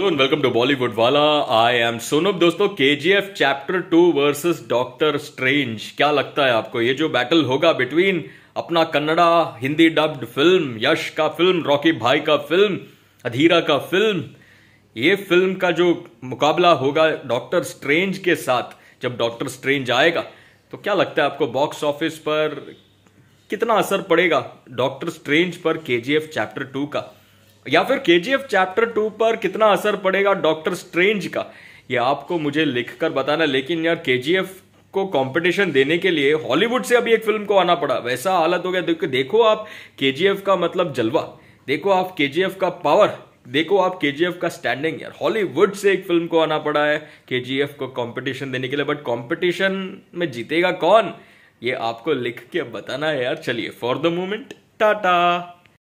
hello and welcome to Bollywood वाला I am Sonab दोस्तों K G F chapter two versus Doctor Strange क्या लगता है आपको ये जो बैटल होगा बिटवीन अपना कन्नड़ा हिंदी डब्ड फिल्म यश का फिल्म रॉकी भाई का फिल्म अधीरा का फिल्म ये फिल्म का जो मुकाबला होगा डॉक्टर स्ट्रेंज के साथ जब डॉक्टर स्ट्रेंज आएगा तो क्या लगता है आपको बॉक्स ऑफिस पर कितना असर पड़ेगा डॉक्टर स्ट्रेंज पर के जी एफ चैप्टर टू का या फिर के चैप्टर टू पर कितना असर पड़ेगा डॉक्टर स्ट्रेंज का ये आपको मुझे लिखकर बताना लेकिन यार के को कंपटीशन देने के लिए हॉलीवुड से अभी एक फिल्म को आना पड़ा वैसा हालत हो गया देखो देखो आप के का मतलब जलवा देखो आप के का पावर देखो आप के का स्टैंडिंग यार हॉलीवुड से एक फिल्म को आना पड़ा है के को कंपटीशन देने के लिए बट कंपटीशन में जीतेगा कौन ये आपको लिख के बताना है यार चलिए फॉर द मोमेंट टाटा